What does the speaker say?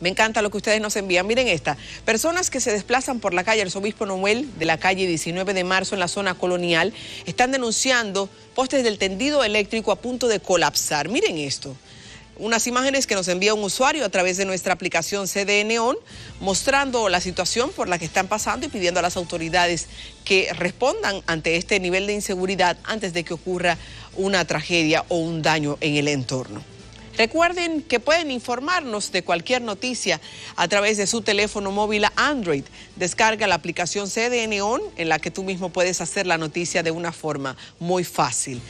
Me encanta lo que ustedes nos envían. Miren esta. Personas que se desplazan por la calle Arzobispo Noel de la calle 19 de marzo en la zona colonial están denunciando postes del tendido eléctrico a punto de colapsar. Miren esto unas imágenes que nos envía un usuario a través de nuestra aplicación CDN mostrando la situación por la que están pasando y pidiendo a las autoridades que respondan ante este nivel de inseguridad antes de que ocurra una tragedia o un daño en el entorno. Recuerden que pueden informarnos de cualquier noticia a través de su teléfono móvil Android. Descarga la aplicación CDN On en la que tú mismo puedes hacer la noticia de una forma muy fácil.